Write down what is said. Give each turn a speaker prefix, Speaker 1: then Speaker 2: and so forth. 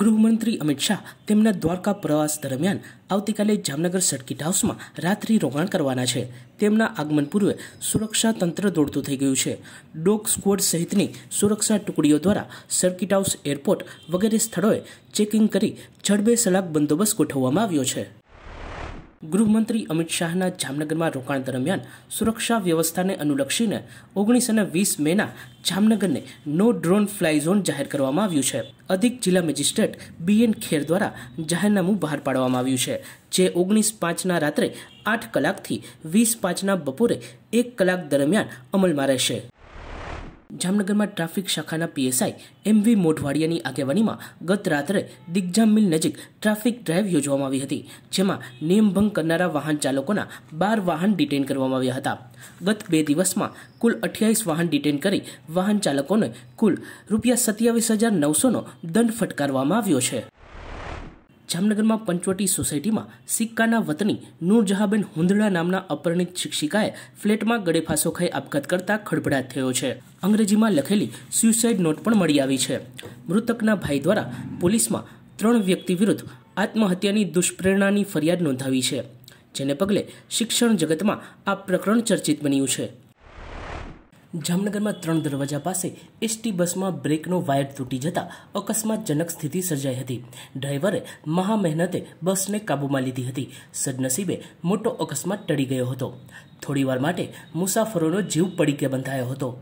Speaker 1: ગૃહમંત્રી અમિત શાહ તેમના દ્વારકા પ્રવાસ દરમિયાન આવતીકાલે જામનગર સર્કિટ હાઉસમાં રાત્રિ રોકાણ કરવાના છે તેમના આગમન પૂર્વે સુરક્ષા તંત્ર દોડતું થઈ ગયું છે ડોગ સ્કવોડ સહિતની સુરક્ષા ટુકડીઓ દ્વારા સર્કિટ હાઉસ એરપોર્ટ વગેરે સ્થળોએ ચેકિંગ કરી જડબે સલાક બંદોબસ્ત ગોઠવવામાં આવ્યો છે ગૃહમંત્રી અમિત શાહના જામનગરમાં રોકાણ દરમિયાન સુરક્ષા વ્યવસ્થાને અનુલક્ષીને ઓગણીસ અને વીસ મેના જામનગરને નો ડ્રોન ફ્લાય ઝોન જાહેર કરવામાં આવ્યું છે અધિક જિલ્લા મેજિસ્ટ્રેટ બીએન ખેર દ્વારા જાહેરનામું બહાર પાડવામાં આવ્યું છે જે ઓગણીસ પાંચના રાત્રે આઠ કલાકથી વીસ પાંચના બપોરે એક કલાક દરમિયાન અમલમાં રહેશે જામનગરમાં ટ્રાફિક શાખાના પીએસઆઈ એમ વી મોઢવાડિયાની આગેવાનીમાં ગત રાત્રે દિગ્જામ મિલ નજીક ટ્રાફિક ડ્રાઇવ યોજવામાં આવી હતી જેમાં નિયમભંગ કરનારા વાહન ચાલકોના બાર વાહન ડિટેન કરવામાં આવ્યા હતા ગત બે દિવસમાં કુલ અઠ્યાવીસ વાહન ડિટેન કરી વાહન ચાલકોને કુલ રૂપિયા સત્યાવીસ હજાર નવસોનો દંડ ફટકારવામાં આવ્યો છે જામનગરમાં પંચવટી સોસાયટીમાં સિક્કાના વતની નૂરજહાબેન હુંદડા નામના અપરિણિત શિક્ષિકાએ ફ્લેટમાં ગળેફાંસો ખાઈ આપઘાત કરતા ખડભડાટ થયો છે અંગ્રેજીમાં લખેલી સ્યુસાઇડ નોટ પણ મળી આવી છે મૃતકના ભાઈ દ્વારા પોલીસમાં ત્રણ વ્યક્તિ વિરુદ્ધ આત્મહત્યાની દુષ્પ્રેરણાની ફરિયાદ નોંધાવી છે જેને પગલે શિક્ષણ જગતમાં આ પ્રકરણ ચર્ચિત બન્યું છે જામનગરમાં ત્રણ દરવાજા પાસે એસટી બસમાં બ્રેકનો વાયર તૂટી જતાં અકસ્માતજનક સ્થિતિ સર્જાઈ હતી ડ્રાઈવરે મહા મહેનતે બસને કાબૂમાં લીધી હતી સદનસીબે મોટો અકસ્માત ટળી ગયો હતો થોડીવાર માટે મુસાફરોનો જીવ પડીકે બંધાયો હતો